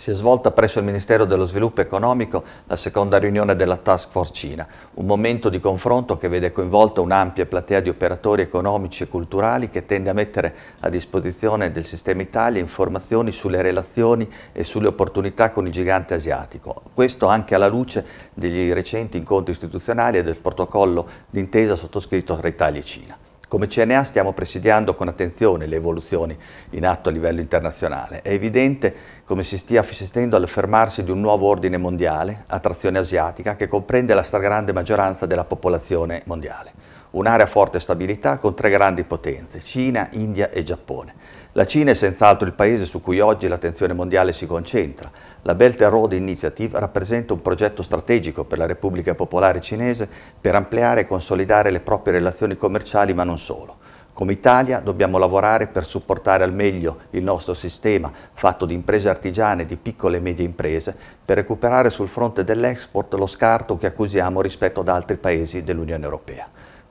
Si è svolta presso il Ministero dello Sviluppo Economico la seconda riunione della Task Force Cina, un momento di confronto che vede coinvolta un'ampia platea di operatori economici e culturali che tende a mettere a disposizione del sistema Italia informazioni sulle relazioni e sulle opportunità con il gigante asiatico. Questo anche alla luce degli recenti incontri istituzionali e del protocollo d'intesa sottoscritto tra Italia e Cina. Come CNA stiamo presidiando con attenzione le evoluzioni in atto a livello internazionale. È evidente come si stia assistendo all'affermarsi di un nuovo ordine mondiale a trazione asiatica che comprende la stragrande maggioranza della popolazione mondiale. Un'area a forte stabilità con tre grandi potenze, Cina, India e Giappone la Cina è senz'altro il paese su cui oggi l'attenzione mondiale si concentra. La Belt and Road Initiative rappresenta un progetto strategico per la Repubblica Popolare Cinese per ampliare e consolidare le proprie relazioni commerciali, ma non solo. Come Italia dobbiamo lavorare per supportare al meglio il nostro sistema fatto di imprese artigiane e di piccole e medie imprese per recuperare sul fronte dell'export lo scarto che accusiamo rispetto ad altri paesi dell'Unione Europea.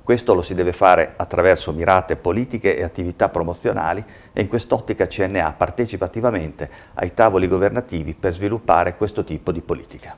Questo lo si deve fare attraverso mirate politiche e attività promozionali e in quest'ottica CNA partecipa attivamente ai tavoli governativi per sviluppare questo tipo di politica.